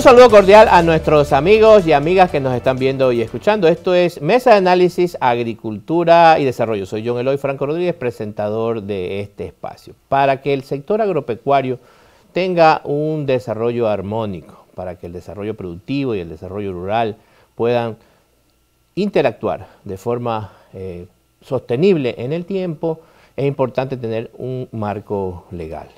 Un saludo cordial a nuestros amigos y amigas que nos están viendo y escuchando. Esto es Mesa de Análisis, Agricultura y Desarrollo. Soy John Eloy Franco Rodríguez, presentador de este espacio. Para que el sector agropecuario tenga un desarrollo armónico, para que el desarrollo productivo y el desarrollo rural puedan interactuar de forma eh, sostenible en el tiempo, es importante tener un marco legal.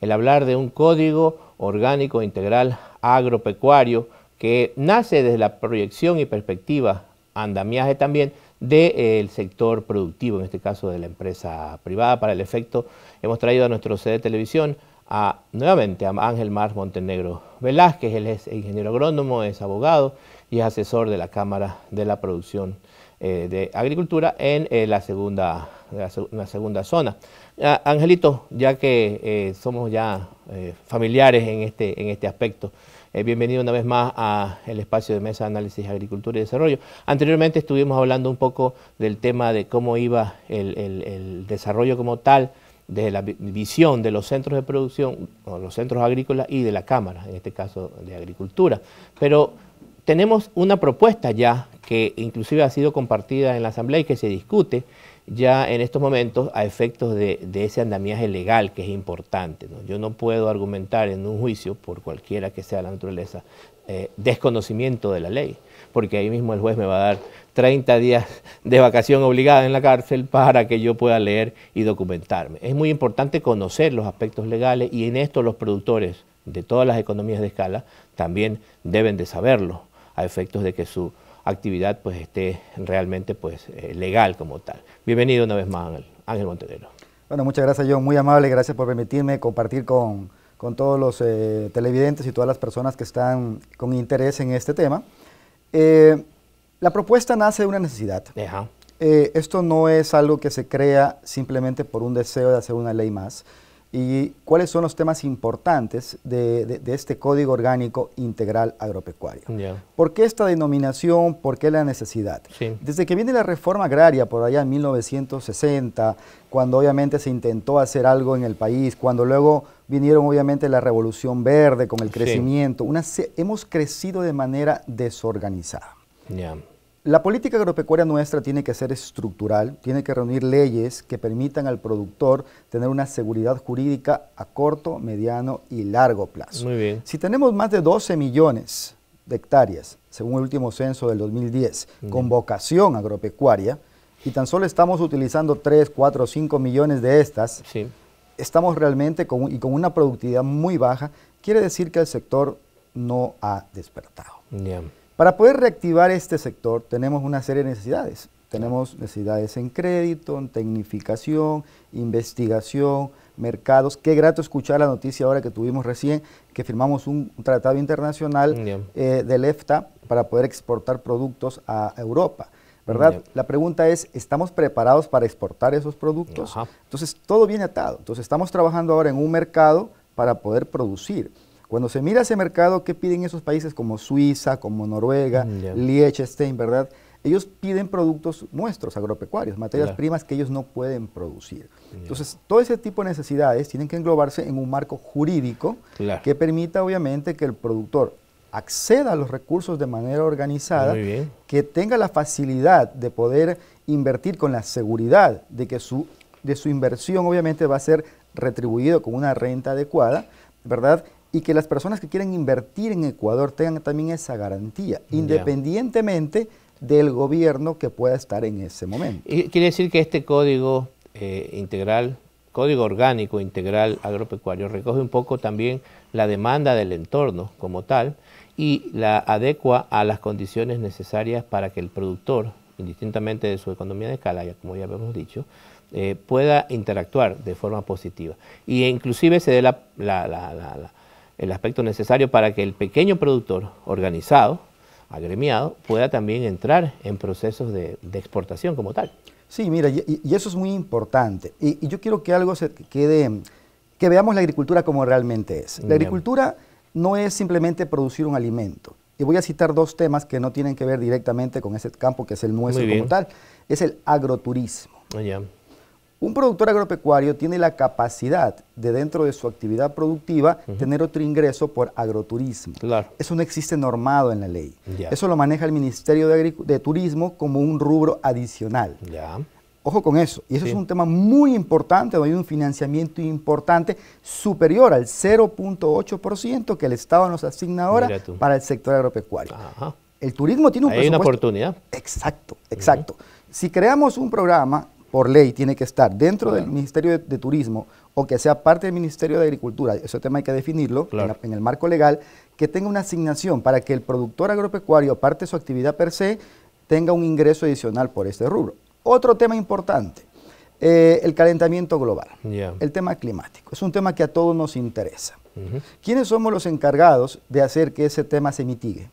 El hablar de un código orgánico integral agropecuario que nace desde la proyección y perspectiva, andamiaje también, del eh, sector productivo, en este caso de la empresa privada. Para el efecto, hemos traído a nuestro CD de televisión a, nuevamente a Ángel Mar Montenegro Velázquez, él es ingeniero agrónomo, es abogado y es asesor de la Cámara de la Producción eh, de Agricultura en eh, la, segunda, la, segunda zona. Ah, Angelito, ya que eh, somos ya familiares en este, en este aspecto, bienvenido una vez más a el espacio de Mesa de Análisis de Agricultura y Desarrollo. Anteriormente estuvimos hablando un poco del tema de cómo iba el, desarrollo como tal, de la visión de los centros de producción, o los centros agrícolas y de la Cámara, en este caso de Agricultura. Pero tenemos una propuesta ya que inclusive ha sido compartida en la Asamblea y que se discute ya en estos momentos a efectos de, ese andamiaje legal que es importante. Yo no puedo argumentar en un juicio, por cualquiera que sea la naturaleza, eh, desconocimiento de la ley, porque ahí mismo el juez me va a dar 30 días de vacación obligada en la cárcel para que yo pueda leer y documentarme. Es muy importante conocer los aspectos legales y en esto los productores de todas las economías de escala también deben de saberlo a efectos de que su actividad pues esté realmente pues eh, legal como tal. Bienvenido una vez más Ángel, Ángel Bueno, muchas gracias John, muy amable, gracias por permitirme compartir con, todos los eh, televidentes y todas las personas que están con interés en este tema. Eh, la propuesta nace de una necesidad. esto no es algo que se crea simplemente por un deseo de hacer una ley más, y cuáles son los temas importantes de, este Código Orgánico Integral Agropecuario. ¿Por qué esta denominación? ¿Por qué la necesidad? Desde que viene la reforma agraria por allá en 1960, cuando obviamente se intentó hacer algo en el país, cuando luego vinieron obviamente la revolución verde con el crecimiento, una, hemos crecido de manera desorganizada. La política agropecuaria nuestra tiene que ser estructural, tiene que reunir leyes que permitan al productor tener una seguridad jurídica a corto, mediano y largo plazo. Muy bien. Si tenemos más de 12 millones de hectáreas, según el último censo del 2010, con vocación agropecuaria, y tan solo estamos utilizando 3, 4, 5 millones de estas, sí. estamos realmente con, y con una productividad muy baja, quiere decir que el sector no ha despertado. Bien. Para poder reactivar este sector tenemos una serie de necesidades. Tenemos necesidades en crédito, en tecnificación, investigación, mercados. Qué grato escuchar la noticia ahora que tuvimos recién, que firmamos un, tratado internacional de eh, del EFTA para poder exportar productos a Europa. ¿Verdad? La pregunta es, ¿estamos preparados para exportar esos productos? Entonces, todo viene atado. Entonces, estamos trabajando ahora en un mercado para poder producir. Cuando se mira ese mercado, ¿qué piden esos países como Suiza, como Noruega, mm, Liechtenstein, verdad? Ellos piden productos nuestros, agropecuarios, materias primas que ellos no pueden producir. Entonces, todo ese tipo de necesidades tienen que englobarse en un marco jurídico que permita, obviamente, que el productor acceda a los recursos de manera organizada, que tenga la facilidad de poder invertir con la seguridad de que su, de su inversión, obviamente, va a ser retribuido con una renta adecuada, ¿verdad? y que las personas que quieren invertir en Ecuador tengan también esa garantía, independientemente del gobierno que pueda estar en ese momento. quiere decir que este código eh, integral, código orgánico integral agropecuario, recoge un poco también la demanda del entorno como tal y la adecua a las condiciones necesarias para que el productor, indistintamente de su economía de escala, como ya habíamos dicho, eh, pueda interactuar de forma positiva. Y inclusive se dé la, el aspecto necesario para que el pequeño productor organizado, agremiado, pueda también entrar en procesos de, exportación como tal. Sí, mira, y, eso es muy importante. Y, yo quiero que algo se quede, que veamos la agricultura como realmente es. La agricultura no es simplemente producir un alimento. Y voy a citar dos temas que no tienen que ver directamente con ese campo que es el nuestro como tal. Es el agroturismo. Un productor agropecuario tiene la capacidad de dentro de su actividad productiva tener otro ingreso por agroturismo. Claro. Eso no existe normado en la ley. Eso lo maneja el Ministerio de, Turismo como un rubro adicional. Ojo con eso. Y eso es un tema muy importante, donde hay un financiamiento importante superior al 0.8% que el Estado nos asigna ahora para el sector agropecuario. El turismo tiene un Hay una oportunidad. Exacto, exacto. Si creamos un programa por ley tiene que estar dentro del Ministerio de, Turismo o que sea parte del Ministerio de Agricultura, ese tema hay que definirlo en, el marco legal, que tenga una asignación para que el productor agropecuario, aparte de su actividad per se, tenga un ingreso adicional por este rubro. Otro tema importante, eh, el calentamiento global, el tema climático. Es un tema que a todos nos interesa. ¿Quiénes somos los encargados de hacer que ese tema se mitigue?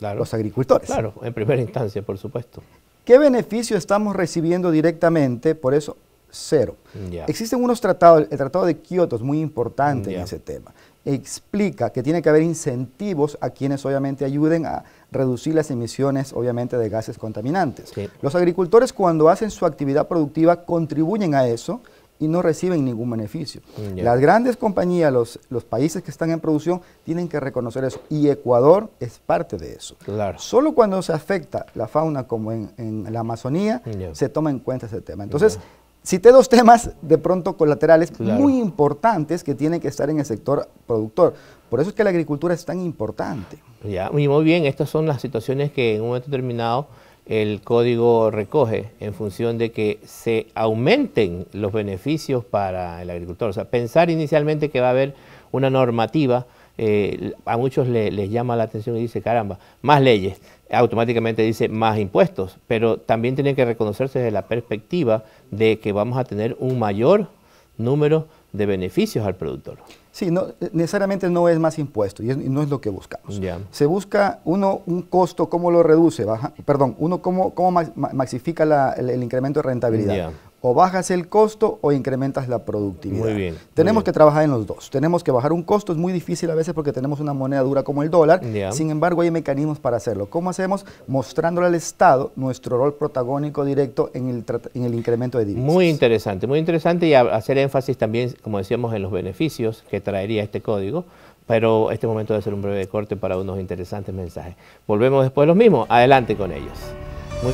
Los agricultores. Claro, en primera instancia, por supuesto. ¿Qué beneficio estamos recibiendo directamente? Por eso, cero. Existen unos tratados, el Tratado de Kioto es muy importante en ese tema. Explica que tiene que haber incentivos a quienes obviamente ayuden a reducir las emisiones, obviamente, de gases contaminantes. Los agricultores cuando hacen su actividad productiva contribuyen a eso y no reciben ningún beneficio. Las grandes compañías, los, países que están en producción, tienen que reconocer eso. Y Ecuador es parte de eso. Claro. Solo cuando se afecta la fauna, como en, la Amazonía, se toma en cuenta ese tema. Entonces, si cité dos temas de pronto colaterales muy importantes que tienen que estar en el sector productor. Por eso es que la agricultura es tan importante. Ya, muy bien, estas son las situaciones que en un momento determinado el código recoge en función de que se aumenten los beneficios para el agricultor. O sea, pensar inicialmente que va a haber una normativa, eh, a muchos les llama la atención y dice, caramba, más leyes, automáticamente dice más impuestos, pero también tiene que reconocerse desde la perspectiva de que vamos a tener un mayor número de beneficios al productor. Sí, no, necesariamente no es más impuesto y, no es lo que buscamos. Se busca uno un costo, cómo lo reduce, perdón, uno cómo, cómo maxifica el, incremento de rentabilidad o bajas el costo o incrementas la productividad. Muy bien. Tenemos que trabajar en los dos. Tenemos que bajar un costo, es muy difícil a veces porque tenemos una moneda dura como el dólar. Sin embargo, hay mecanismos para hacerlo. ¿Cómo hacemos? Mostrándole al Estado nuestro rol protagónico directo en el, incremento de divisas. Muy interesante, muy interesante y hacer énfasis también, como decíamos, en los beneficios que traería este código. Pero este momento debe ser un breve corte para unos interesantes mensajes. Volvemos después los mismos. Adelante con ellos. Muy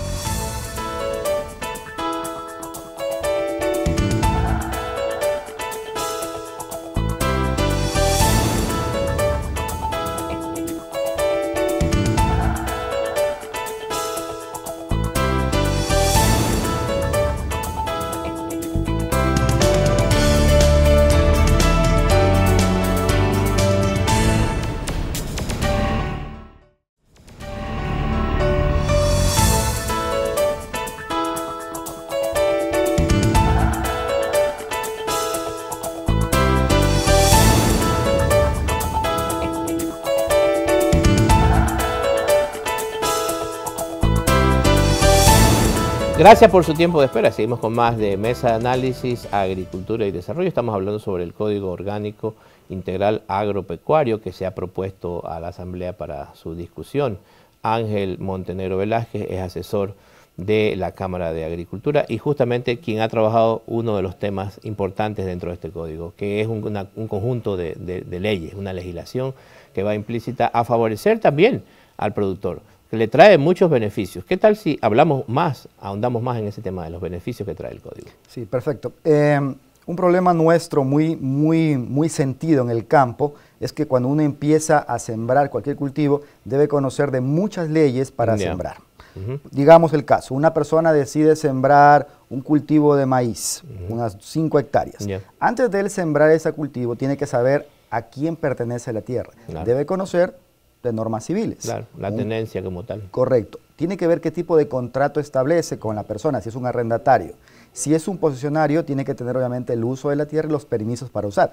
Gracias por su tiempo de espera. Seguimos con más de Mesa de Análisis, Agricultura y Desarrollo. Estamos hablando sobre el Código Orgánico Integral Agropecuario que se ha propuesto a la Asamblea para su discusión. Ángel Montenegro Velázquez es asesor de la Cámara de Agricultura y justamente quien ha trabajado uno de los temas importantes dentro de este código, que es un, conjunto de leyes, una legislación que va implícita a favorecer también al productor que le trae muchos beneficios. ¿Qué tal si hablamos más, ahondamos más en ese tema de los beneficios que trae el código? Sí, perfecto. Eh, un problema nuestro muy, muy, muy sentido en el campo es que cuando uno empieza a sembrar cualquier cultivo, debe conocer de muchas leyes para sembrar. Digamos el caso, una persona decide sembrar un cultivo de maíz, unas 5 hectáreas. Antes de él sembrar ese cultivo, tiene que saber a quién pertenece la tierra. Debe conocer de normas civiles. Claro, la tendencia como tal. Correcto. Tiene que ver qué tipo de contrato establece con la persona, si es un arrendatario. Si es un posicionario, tiene que tener obviamente el uso de la tierra y los permisos para usar.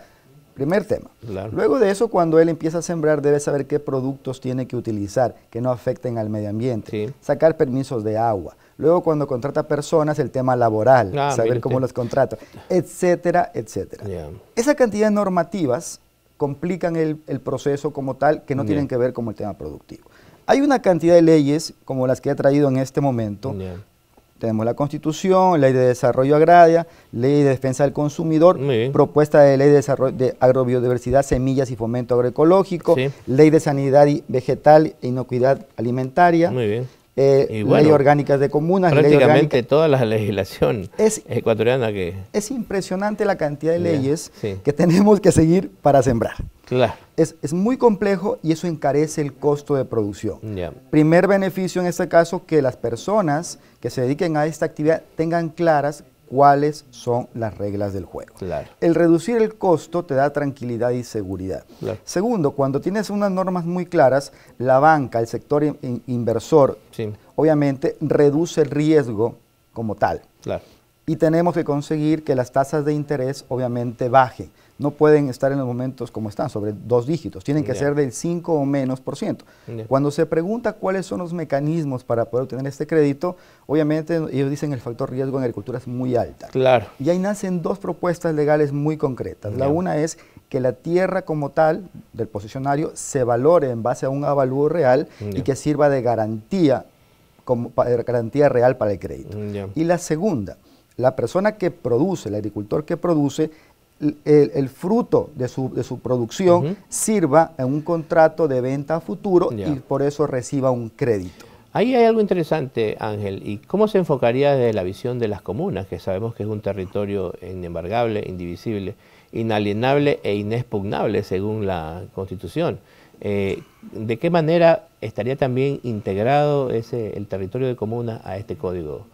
Primer tema. Luego de eso, cuando él empieza a sembrar, debe saber qué productos tiene que utilizar que no afecten al medio ambiente. Sacar permisos de agua. Luego, cuando contrata personas, el tema laboral, ah, saber cómo los contrata, etcétera, etcétera. Esa cantidad de normativas complican el, proceso como tal, que no tienen que ver con el tema productivo. Hay una cantidad de leyes, como las que he traído en este momento. Tenemos la Constitución, Ley de Desarrollo Agraria, Ley de Defensa del Consumidor, propuesta de Ley de Desarrollo de Agrobiodiversidad, Semillas y Fomento Agroecológico, Ley de Sanidad Vegetal e Inocuidad Alimentaria, eh, ley orgánicas de comunas. Prácticamente toda la legislación es, ecuatoriana que... Es impresionante la cantidad de leyes que tenemos que seguir para sembrar. Claro. Es, muy complejo y eso encarece el costo de producción. Primer beneficio en este caso, que las personas que se dediquen a esta actividad tengan claras cuáles son las reglas del juego. El reducir el costo te da tranquilidad y seguridad. Segundo, cuando tienes unas normas muy claras, la banca, el sector inversor, obviamente reduce el riesgo como tal. Y tenemos que conseguir que las tasas de interés obviamente bajen no pueden estar en los momentos como están, sobre dos dígitos, tienen que ser del 5 o menos por ciento. Cuando se pregunta cuáles son los mecanismos para poder obtener este crédito, obviamente ellos dicen el factor riesgo en agricultura es muy alta. Claro. Y ahí nacen dos propuestas legales muy concretas. La una es que la tierra como tal del posicionario se valore en base a un avalúo real y que sirva de garantía, como, eh, garantía real para el crédito. Y la segunda, la persona que produce, el agricultor que produce, el, fruto de su, de su producción sirva en un contrato de venta futuro y por eso reciba un crédito. Ahí hay algo interesante, Ángel, y cómo se enfocaría desde la visión de las comunas, que sabemos que es un territorio inembargable, indivisible, inalienable e inexpugnable según la Constitución. Eh, ¿De qué manera estaría también integrado ese, el territorio de comunas a este código?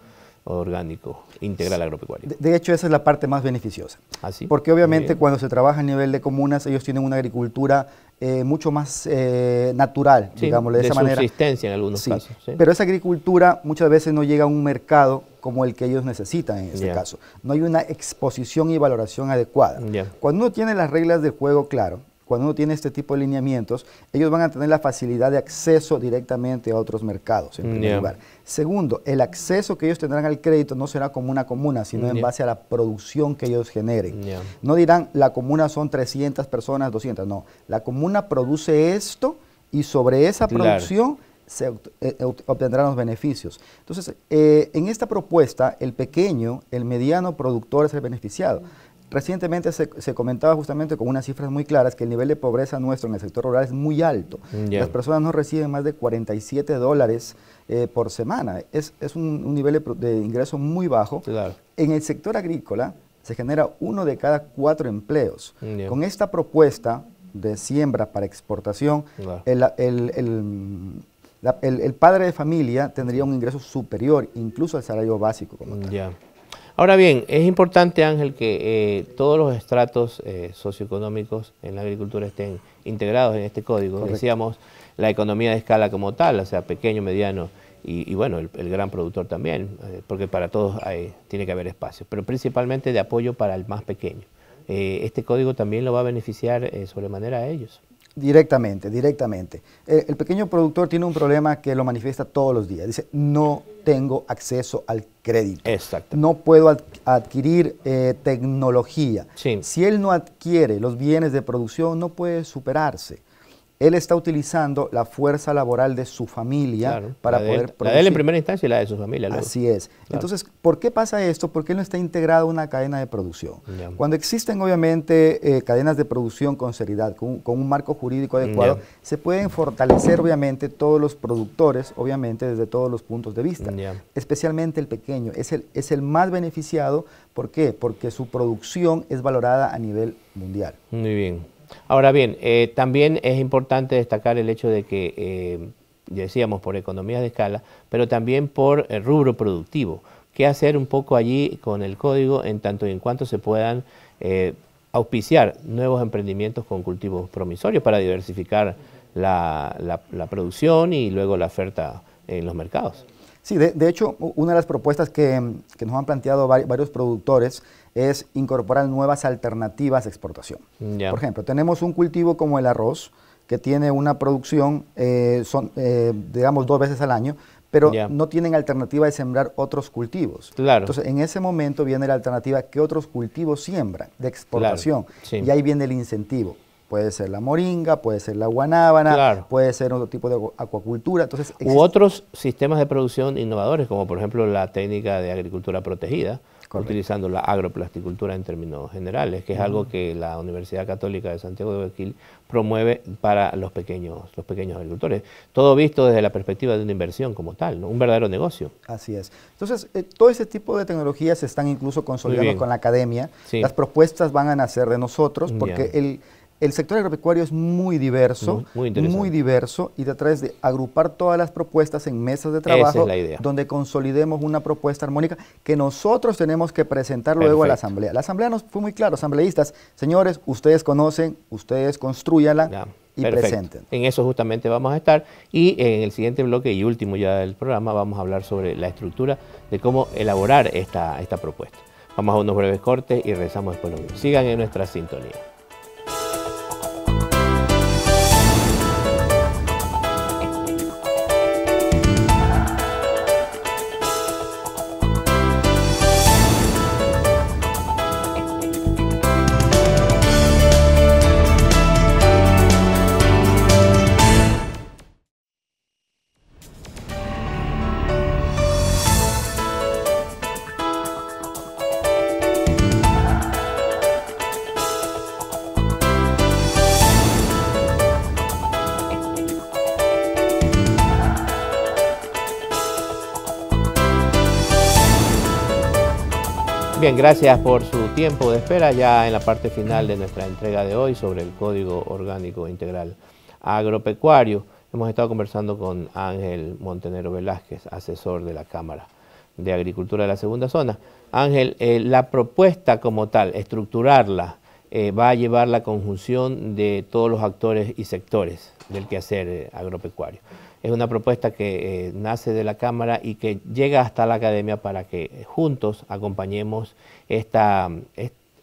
orgánico integral agropecuario. De, hecho, esa es la parte más beneficiosa. ¿Así? ¿Ah, Porque obviamente cuando se trabaja a nivel de comunas, ellos tienen una agricultura eh, mucho más eh, natural, digamos de, esa manera. De subsistencia en algunos casos. Pero esa agricultura muchas veces no llega a un mercado como el que ellos necesitan en este caso. No hay una exposición y valoración adecuada. Cuando uno tiene las reglas de juego claro, cuando uno tiene este tipo de lineamientos, ellos van a tener la facilidad de acceso directamente a otros mercados, en primer lugar. Segundo, el acceso que ellos tendrán al crédito no será como una comuna, sino en base a la producción que ellos generen. No dirán, la comuna son 300 personas, 200, no. La comuna produce esto y sobre esa producción se eh, eh, obtendrán los beneficios. Entonces, eh, en esta propuesta, el pequeño, el mediano productor es el beneficiado. Recientemente se, comentaba justamente con unas cifras muy claras que el nivel de pobreza nuestro en el sector rural es muy alto. Mm, Las personas no reciben más de 47 dólares eh, por semana. Es, un, nivel de, ingreso muy bajo. En el sector agrícola se genera uno de cada cuatro empleos. Mm, con esta propuesta de siembra para exportación, el, padre de familia tendría un ingreso superior, incluso al salario básico como tal. Ahora bien, es importante, Ángel, que eh, todos los estratos eh, socioeconómicos en la agricultura estén integrados en este código. Decíamos la economía de escala como tal, o sea, pequeño, mediano y, bueno, el, gran productor también, eh, porque para todos hay, tiene que haber espacio, pero principalmente de apoyo para el más pequeño. este código también lo va a beneficiar sobremanera a ellos. Directamente, directamente. El, pequeño productor tiene un problema que lo manifiesta todos los días. Dice, no tengo acceso al crédito. Exacto. No puedo adquirir eh, tecnología. Si él no adquiere los bienes de producción, no puede superarse él está utilizando la fuerza laboral de su familia para poder producir. La de él en primera instancia y la de su familia. Así es. Entonces, ¿por qué pasa esto? Porque él no está integrado a una cadena de producción. Cuando existen, obviamente, eh, cadenas de producción con seriedad, con, un marco jurídico adecuado, se pueden fortalecer, obviamente, todos los productores, obviamente, desde todos los puntos de vista. Especialmente el pequeño. Es el, es el más beneficiado. ¿Por qué? Porque su producción es valorada a nivel mundial. Muy bien. Ahora bien, eh, también es importante destacar el hecho de que, eh, decíamos, por economías de escala, pero también por eh, rubro productivo. ¿Qué hacer un poco allí con el código en tanto y en cuanto se puedan auspiciar nuevos emprendimientos con cultivos promisorios para diversificar la producción y luego la oferta en los mercados? Sí, de, hecho, una de las propuestas que, mm, nos han planteado varios productores es incorporar nuevas alternativas de exportación. Por ejemplo, tenemos un cultivo como el arroz, que tiene una producción, eh, son, eh, digamos, dos veces al año, pero no tienen alternativa de sembrar otros cultivos. Claro. Entonces, en ese momento viene la alternativa que otros cultivos siembran de exportación. Y ahí viene el incentivo. Puede ser la moringa, puede ser la guanábana, puede ser otro tipo de acuacultura. Entonces, U otros sistemas de producción innovadores, como por ejemplo la técnica de agricultura protegida, utilizando la agroplasticultura en términos generales, que es algo que la Universidad Católica de Santiago de Guayaquil promueve para los pequeños, los pequeños agricultores. Todo visto desde la perspectiva de una inversión como tal, un verdadero negocio. Así es. Entonces, eh, todo ese tipo de tecnologías se están incluso consolidando con la academia. Las propuestas van a nacer de nosotros porque el el sector agropecuario es muy diverso, muy, diverso, y través de agrupar todas las propuestas en mesas de trabajo, donde consolidemos una propuesta armónica que nosotros tenemos que presentar luego a la Asamblea. La Asamblea nos fue muy claro, asambleístas, señores, ustedes conocen, ustedes construyanla. Y presenten. En eso justamente vamos a estar y en el siguiente bloque y último ya del programa vamos a hablar sobre la estructura de cómo elaborar esta, esta propuesta. Vamos a unos breves cortes y regresamos después. Sigan en nuestra sintonía. gracias por su tiempo de espera ya en la parte final de nuestra entrega de hoy sobre el Código Orgánico Integral Agropecuario. Hemos estado conversando con Ángel Montenero Velázquez, asesor de la Cámara de Agricultura de la Segunda Zona. Ángel, eh, la propuesta como tal, estructurarla, eh, va a llevar la conjunción de todos los actores y sectores del quehacer eh, agropecuario. Es una propuesta que eh, nace de la Cámara y que llega hasta la Academia para que juntos acompañemos esta,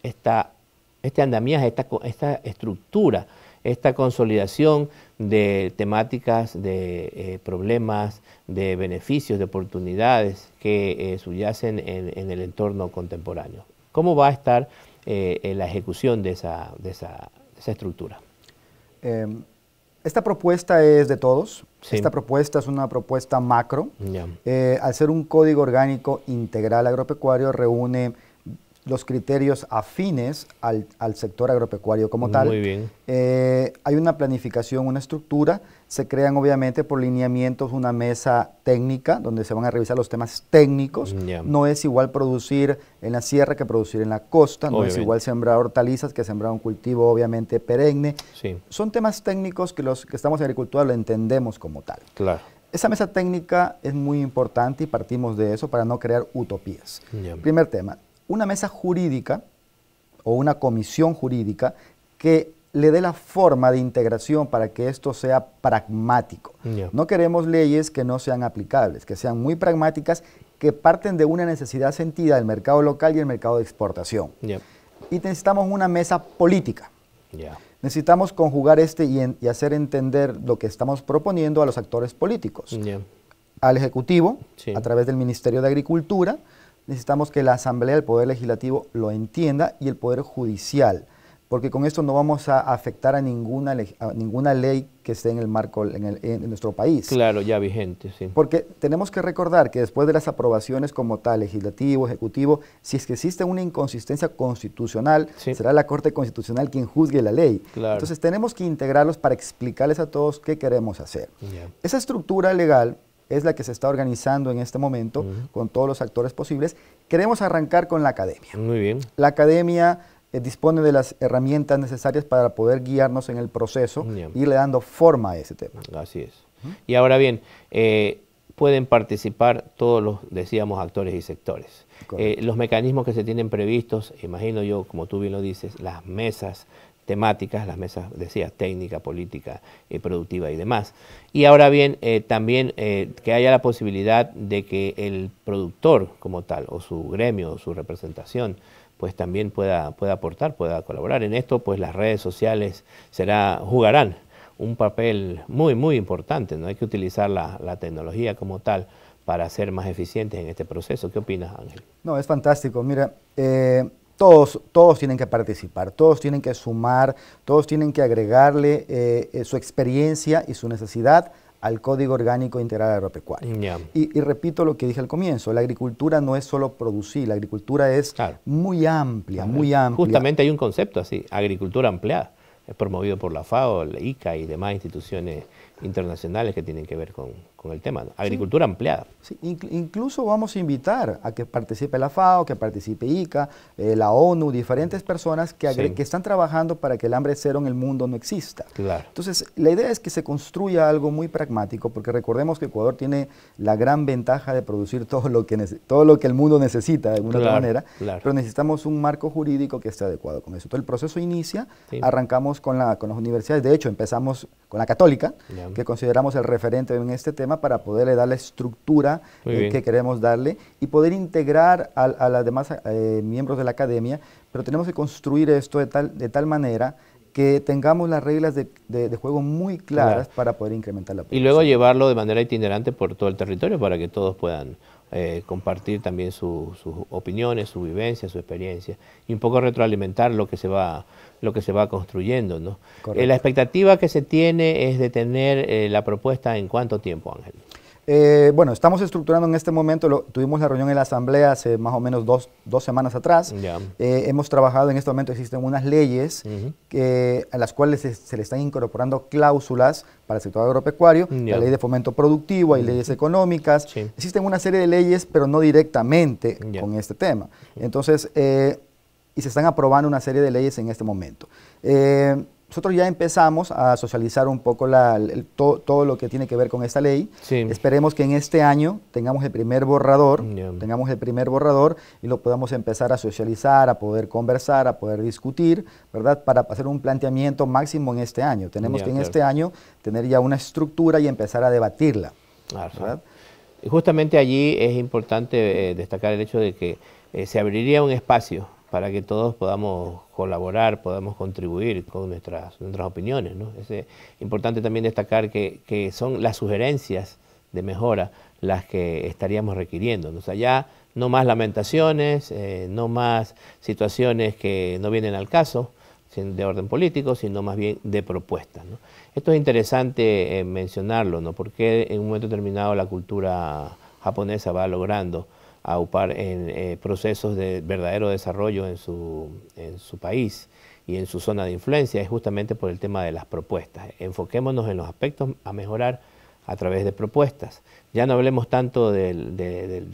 esta, este andamiaje, esta, esta estructura, esta consolidación de temáticas, de eh, problemas, de beneficios, de oportunidades que eh, subyacen en, el entorno contemporáneo. ¿Cómo va a estar en la ejecución de esa, de esa, de esa estructura? Em, esta propuesta es de todos, esta propuesta es una propuesta macro. Eh, al ser un código orgánico integral agropecuario, reúne los criterios afines al, sector agropecuario como tal. Muy bien. Eh, hay una planificación, una estructura, se crean obviamente por lineamientos una mesa técnica donde se van a revisar los temas técnicos. No es igual producir en la sierra que producir en la costa, no es igual sembrar hortalizas que sembrar un cultivo obviamente perenne. Son temas técnicos que los que estamos en agricultura lo entendemos como tal. Claro. Esa mesa técnica es muy importante y partimos de eso para no crear utopías. Primer tema una mesa jurídica o una comisión jurídica que le dé la forma de integración para que esto sea pragmático. No queremos leyes que no sean aplicables, que sean muy pragmáticas, que parten de una necesidad sentida del mercado local y el mercado de exportación. Y necesitamos una mesa política. Necesitamos conjugar este y, hacer entender lo que estamos proponiendo a los actores políticos. Al Ejecutivo, a través del Ministerio de Agricultura, necesitamos que la Asamblea el Poder Legislativo lo entienda y el Poder Judicial, porque con esto no vamos a afectar a ninguna, ninguna ley que esté en el marco en, nuestro país. Claro, ya vigente, sí. Porque tenemos que recordar que después de las aprobaciones como tal, legislativo, ejecutivo, si es que existe una inconsistencia constitucional, será la Corte Constitucional quien juzgue la ley. Entonces tenemos que integrarlos para explicarles a todos qué queremos hacer. Esa estructura legal es la que se está organizando en este momento con todos los actores posibles. Queremos arrancar con la academia. Muy bien. La academia eh, dispone de las herramientas necesarias para poder guiarnos en el proceso y irle dando forma a ese tema. Así es. Y ahora bien, eh, pueden participar todos los, decíamos, actores y sectores. Eh, los mecanismos que se tienen previstos, imagino yo, como tú bien lo dices, las mesas, temáticas, las mesas, decía, técnica, política, eh, productiva y demás. Y ahora bien, eh, también eh, que haya la posibilidad de que el productor como tal, o su gremio, o su representación, pues también pueda, pueda aportar, pueda colaborar. En esto, pues las redes sociales será, jugarán un papel muy, muy importante. No hay que utilizar la, la tecnología como tal para ser más eficientes en este proceso. ¿Qué opinas, Ángel? No, es fantástico. Mira, todos, todos, tienen que participar, todos tienen que sumar, todos tienen que agregarle eh, eh, su experiencia y su necesidad al Código Orgánico Integral Agropecuario. Y, repito lo que dije al comienzo, la agricultura no es solo producir, la agricultura es muy amplia, muy amplia. Justamente hay un concepto así, agricultura ampliada, es promovido por la FAO, la ICA y demás instituciones internacionales que tienen que ver con, el tema. Agricultura ampliada. incluso vamos a invitar a que participe la FAO, que participe ICA, eh, la ONU, diferentes personas que, que están trabajando para que el hambre cero en el mundo no exista. Entonces, la idea es que se construya algo muy pragmático, porque recordemos que Ecuador tiene la gran ventaja de producir todo lo que, todo lo que el mundo necesita, de alguna manera, pero necesitamos un marco jurídico que esté adecuado con eso. Entonces, el proceso inicia, arrancamos con, la, con las universidades, de hecho, empezamos con la católica, que consideramos el referente en este tema para poderle dar la estructura eh, que queremos darle y poder integrar a, los demás eh, miembros de la academia, pero tenemos que construir esto de tal, de tal manera que tengamos las reglas de, juego muy claras para poder incrementar la producción. Y luego llevarlo de manera itinerante por todo el territorio para que todos puedan eh, compartir también sus opiniones, su vivencia, su experiencia y un poco retroalimentar lo que se va lo que se va construyendo. ¿no? Eh, la expectativa que se tiene es de tener eh, la propuesta en cuánto tiempo, Ángel. Eh, bueno, estamos estructurando en este momento, tuvimos la reunión en la Asamblea hace más o menos dos, semanas atrás. hemos trabajado en este momento, existen unas leyes a las cuales se, le están incorporando cláusulas para el sector agropecuario, la ley de fomento productivo, hay leyes económicas, existen una serie de leyes, pero no directamente con este tema. Entonces, y se están aprobando una serie de leyes en este momento. Eh, nosotros ya empezamos a socializar un poco todo, lo que tiene que ver con esta ley. Esperemos que en este año tengamos el primer borrador, tengamos el primer borrador y lo podamos empezar a socializar, a poder conversar, a poder discutir, ¿verdad? Para hacer un planteamiento máximo en este año. Tenemos que en este año tener ya una estructura y empezar a debatirla. justamente allí es importante eh, destacar el hecho de que eh, se abriría un espacio para que todos podamos colaborar, podamos contribuir con nuestras, nuestras opiniones. Es eh, importante también destacar que, son las sugerencias de mejora las que estaríamos requiriendo. ¿no? sea, ya no más lamentaciones, eh, no más situaciones que no vienen al caso de orden político, sino más bien de propuestas. Esto es interesante eh, mencionarlo, porque en un momento determinado la cultura japonesa va logrando a en eh, procesos de verdadero desarrollo en su, en su país y en su zona de influencia es justamente por el tema de las propuestas. Enfoquémonos en los aspectos a mejorar a través de propuestas. Ya no hablemos tanto de,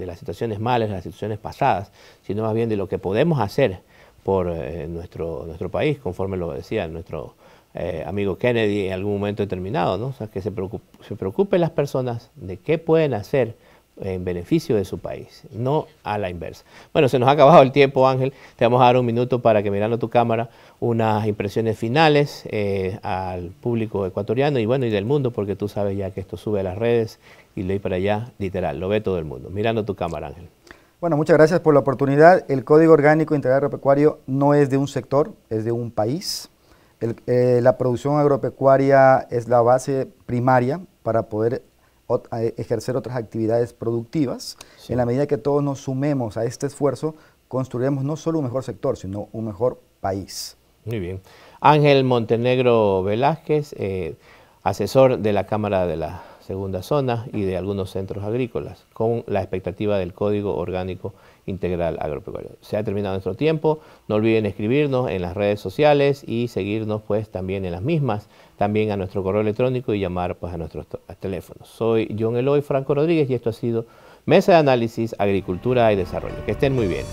las situaciones malas, las situaciones pasadas, sino más bien de lo que podemos hacer por eh, nuestro, nuestro país, conforme lo decía nuestro eh, amigo Kennedy en algún momento determinado, O sea, que se, se preocupen las personas de qué pueden hacer en beneficio de su país, no a la inversa. Bueno, se nos ha acabado el tiempo, Ángel. Te vamos a dar un minuto para que mirando tu cámara unas impresiones finales eh, al público ecuatoriano y bueno, y del mundo, porque tú sabes ya que esto sube a las redes y lo hay para allá, literal, lo ve todo el mundo. Mirando tu cámara, Ángel. Bueno, muchas gracias por la oportunidad. El Código Orgánico Integral Agropecuario no es de un sector, es de un país. Eh, la producción agropecuaria es la base primaria para poder ejercer otras actividades productivas. En la medida que todos nos sumemos a este esfuerzo, construiremos no solo un mejor sector, sino un mejor país. Muy bien. Ángel Montenegro Velázquez, eh, asesor de la Cámara de la segunda zona y de algunos centros agrícolas, con la expectativa del Código Orgánico Integral Agropecuario. Se ha terminado nuestro tiempo, no olviden escribirnos en las redes sociales y seguirnos pues también en las mismas, también a nuestro correo electrónico y llamar pues a nuestros teléfonos. Soy John Eloy Franco Rodríguez y esto ha sido Mesa de Análisis, Agricultura y Desarrollo. Que estén muy bien.